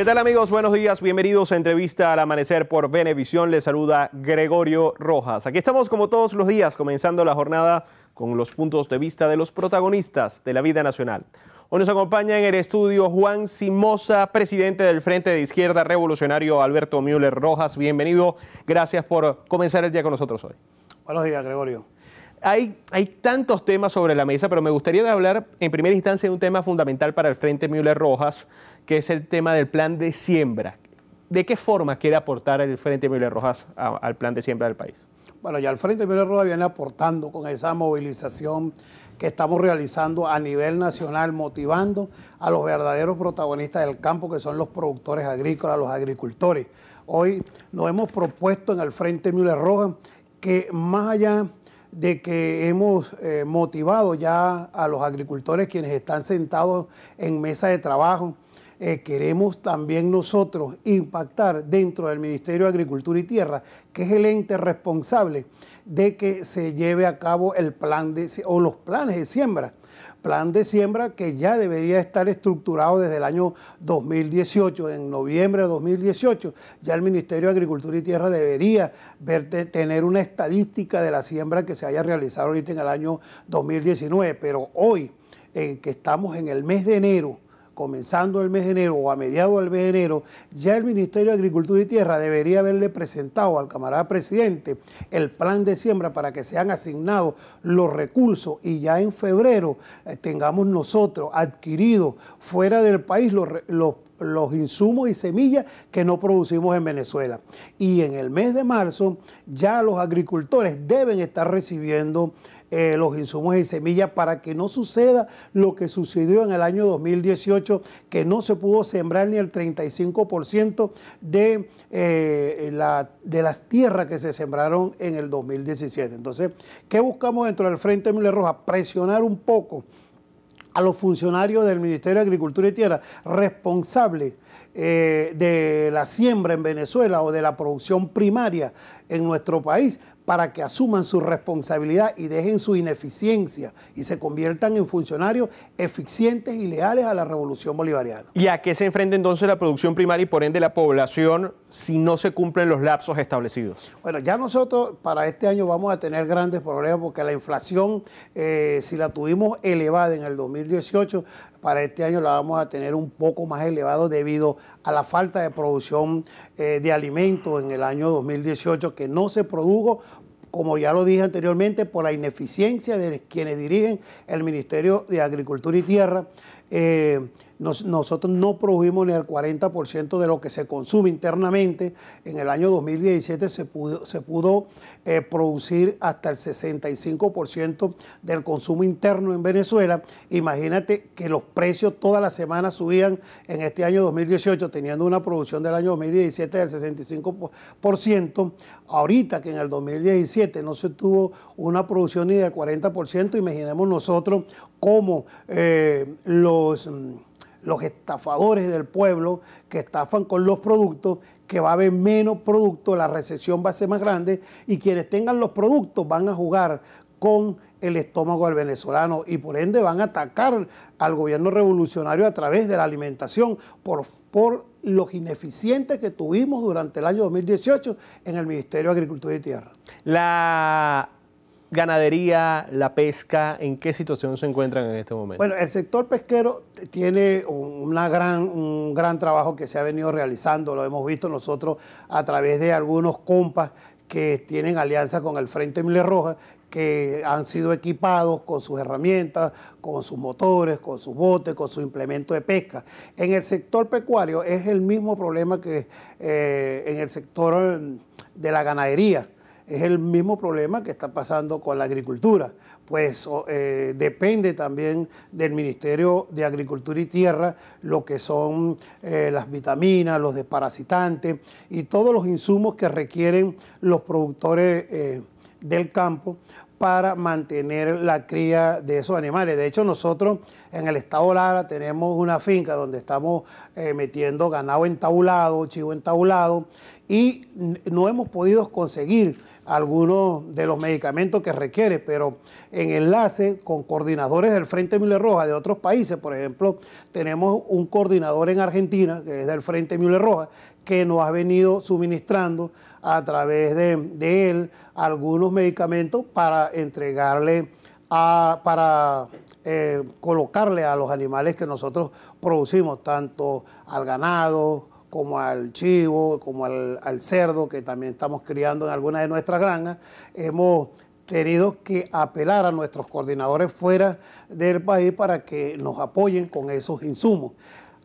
¿Qué tal amigos? Buenos días, bienvenidos a Entrevista al Amanecer por Venevisión. Les saluda Gregorio Rojas. Aquí estamos como todos los días comenzando la jornada con los puntos de vista de los protagonistas de la vida nacional. Hoy nos acompaña en el estudio Juan Simosa, presidente del Frente de Izquierda Revolucionario Alberto Müller Rojas. Bienvenido, gracias por comenzar el día con nosotros hoy. Buenos días, Gregorio. Hay, tantos temas sobre la mesa, pero me gustaría hablar en primera instancia de un tema fundamental para el Frente Müller Rojas, que es el tema del plan de siembra. ¿De qué forma quiere aportar el Frente Müller Rojas al plan de siembra del país? Bueno, ya el Frente Müller Rojas viene aportando con esa movilización que estamos realizando a nivel nacional, motivando a los verdaderos protagonistas del campo, que son los productores agrícolas, los agricultores. Hoy nos hemos propuesto en el Frente Müller Rojas que más allá de que hemos eh, motivado ya a los agricultores quienes están sentados en mesa de trabajo. Eh, queremos también nosotros impactar dentro del Ministerio de Agricultura y Tierra, que es el ente responsable de que se lleve a cabo el plan de, o los planes de siembra plan de siembra que ya debería estar estructurado desde el año 2018, en noviembre de 2018. Ya el Ministerio de Agricultura y Tierra debería tener una estadística de la siembra que se haya realizado ahorita en el año 2019, pero hoy, en que estamos en el mes de enero, comenzando el mes de enero o a mediados del mes de enero, ya el Ministerio de Agricultura y Tierra debería haberle presentado al camarada presidente el plan de siembra para que sean asignados los recursos y ya en febrero eh, tengamos nosotros adquiridos fuera del país los, los insumos y semillas que no producimos en Venezuela. Y en el mes de marzo ya los agricultores deben estar recibiendo eh, los insumos y semillas para que no suceda lo que sucedió en el año 2018, que no se pudo sembrar ni el 35% de, eh, la, de las tierras que se sembraron en el 2017. Entonces, ¿qué buscamos dentro del Frente Miller Roja? Presionar un poco a los funcionarios del Ministerio de Agricultura y Tierra responsables eh, de la siembra en Venezuela o de la producción primaria en nuestro país para que asuman su responsabilidad y dejen su ineficiencia y se conviertan en funcionarios eficientes y leales a la revolución bolivariana. ¿Y a qué se enfrenta entonces la producción primaria y por ende la población si no se cumplen los lapsos establecidos? Bueno, ya nosotros para este año vamos a tener grandes problemas porque la inflación, eh, si la tuvimos elevada en el 2018, para este año la vamos a tener un poco más elevado debido a la falta de producción eh, de alimentos en el año 2018 que no se produjo como ya lo dije anteriormente, por la ineficiencia de quienes dirigen el Ministerio de Agricultura y Tierra. Eh, nosotros no produjimos ni el 40% de lo que se consume internamente. En el año 2017 se pudo, se pudo eh, producir hasta el 65% del consumo interno en Venezuela. Imagínate que los precios todas las semanas subían en este año 2018, teniendo una producción del año 2017 del 65%. Ahorita que en el 2017 no se tuvo una producción ni del 40%, imaginemos nosotros cómo eh, los mm, los estafadores del pueblo que estafan con los productos, que va a haber menos productos, la recesión va a ser más grande y quienes tengan los productos van a jugar con el estómago del venezolano y por ende van a atacar al gobierno revolucionario a través de la alimentación por, por los ineficientes que tuvimos durante el año 2018 en el Ministerio de Agricultura y Tierra. La ganadería, la pesca, ¿en qué situación se encuentran en este momento? Bueno, el sector pesquero tiene una gran, un gran trabajo que se ha venido realizando, lo hemos visto nosotros a través de algunos compas que tienen alianza con el Frente Mileroja, Roja, que han sido equipados con sus herramientas, con sus motores, con sus botes, con su implemento de pesca. En el sector pecuario es el mismo problema que eh, en el sector de la ganadería es el mismo problema que está pasando con la agricultura, pues eh, depende también del Ministerio de Agricultura y Tierra lo que son eh, las vitaminas, los desparasitantes y todos los insumos que requieren los productores eh, del campo para mantener la cría de esos animales. De hecho, nosotros en el estado Lara tenemos una finca donde estamos metiendo ganado entabulado, chivo entabulado, y no hemos podido conseguir algunos de los medicamentos que requiere, pero en enlace con coordinadores del Frente Müller Roja de otros países, por ejemplo, tenemos un coordinador en Argentina, que es del Frente Müller Roja, que nos ha venido suministrando a través de, él algunos medicamentos para entregarle, a, para eh, colocarle a los animales que nosotros producimos, tanto al ganado, como al chivo, como al, cerdo, que también estamos criando en algunas de nuestras granjas, hemos tenido que apelar a nuestros coordinadores fuera del país para que nos apoyen con esos insumos.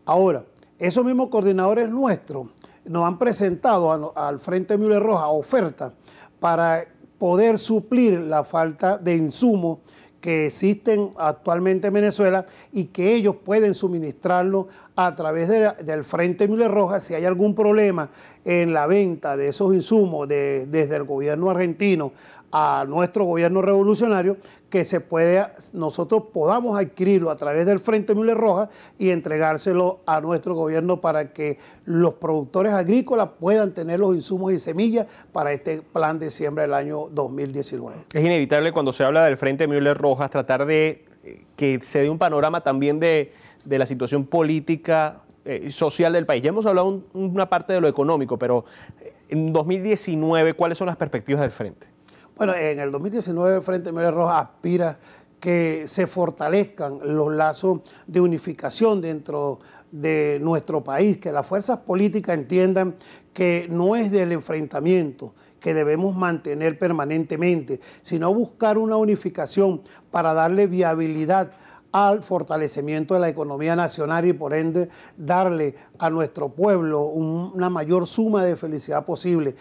Ahora, esos mismos coordinadores nuestros nos han presentado al Frente Müller Roja oferta para poder suplir la falta de insumos que existen actualmente en Venezuela y que ellos pueden suministrarlo a través del Frente Miller Roja si hay algún problema en la venta de esos insumos desde el gobierno argentino a nuestro gobierno revolucionario, que se puede, nosotros podamos adquirirlo a través del Frente Mule Roja y entregárselo a nuestro gobierno para que los productores agrícolas puedan tener los insumos y semillas para este plan de siembra del año 2019. Es inevitable cuando se habla del Frente Mule Rojas tratar de eh, que se dé un panorama también de, la situación política y eh, social del país. Ya hemos hablado una parte de lo económico, pero eh, en 2019, ¿cuáles son las perspectivas del Frente? Bueno, en el 2019 el Frente Mérida Roja aspira que se fortalezcan los lazos de unificación dentro de nuestro país, que las fuerzas políticas entiendan que no es del enfrentamiento que debemos mantener permanentemente, sino buscar una unificación para darle viabilidad al fortalecimiento de la economía nacional y por ende darle a nuestro pueblo una mayor suma de felicidad posible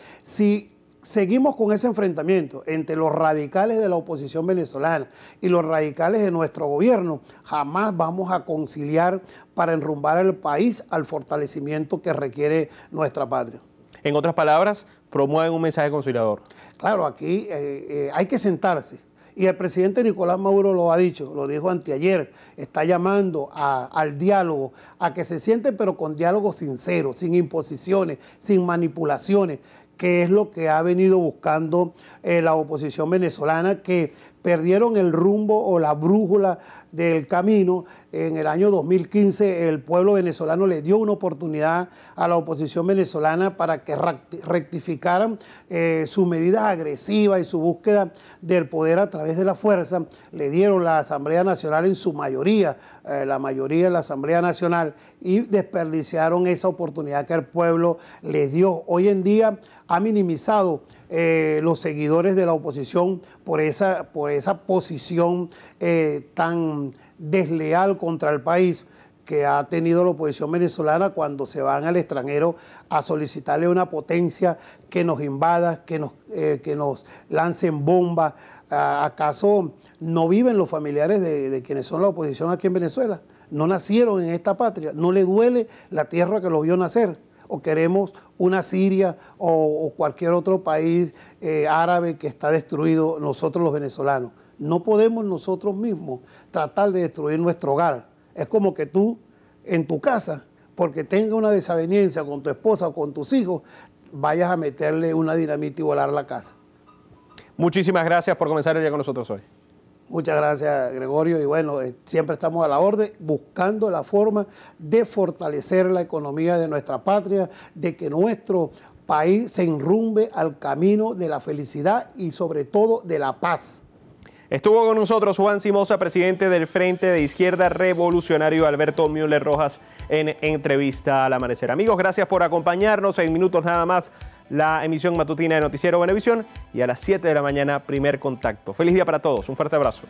seguimos con ese enfrentamiento entre los radicales de la oposición venezolana y los radicales de nuestro gobierno, jamás vamos a conciliar para enrumbar el país al fortalecimiento que requiere nuestra patria. En otras palabras, promueven un mensaje conciliador. Claro, aquí eh, eh, hay que sentarse. Y el presidente Nicolás Maduro lo ha dicho, lo dijo anteayer, está llamando al diálogo, a que se sienten pero con diálogo sincero, sin imposiciones, sin manipulaciones que es lo que ha venido buscando eh, la oposición venezolana, que perdieron el rumbo o la brújula del camino. En el año 2015 el pueblo venezolano le dio una oportunidad a la oposición venezolana para que rectificaran eh, su medida agresiva y su búsqueda del poder a través de la fuerza. Le dieron la Asamblea Nacional en su mayoría, eh, la mayoría de la Asamblea Nacional, y desperdiciaron esa oportunidad que el pueblo les dio. Hoy en día ha minimizado eh, los seguidores de la oposición por esa, por esa posición eh, tan desleal contra el país que ha tenido la oposición venezolana cuando se van al extranjero a solicitarle una potencia que nos invada, que nos, eh, que nos lancen bombas. ¿Acaso no viven los familiares de, de quienes son la oposición aquí en Venezuela? No nacieron en esta patria, no le duele la tierra que los vio nacer o queremos una Siria o, cualquier otro país eh, árabe que está destruido, nosotros los venezolanos. No podemos nosotros mismos tratar de destruir nuestro hogar. Es como que tú en tu casa, porque tenga una desaveniencia con tu esposa o con tus hijos, vayas a meterle una dinamita y volar la casa. Muchísimas gracias por comenzar el día con nosotros hoy. Muchas gracias, Gregorio. Y bueno, eh, siempre estamos a la orden buscando la forma de fortalecer la economía de nuestra patria, de que nuestro país se enrumbe al camino de la felicidad y sobre todo de la paz. Estuvo con nosotros Juan Simosa, presidente del Frente de Izquierda Revolucionario, Alberto Müller Rojas, en entrevista al amanecer. Amigos, gracias por acompañarnos. En minutos nada más la emisión matutina de Noticiero Venevisión y a las 7 de la mañana primer contacto. Feliz día para todos, un fuerte abrazo.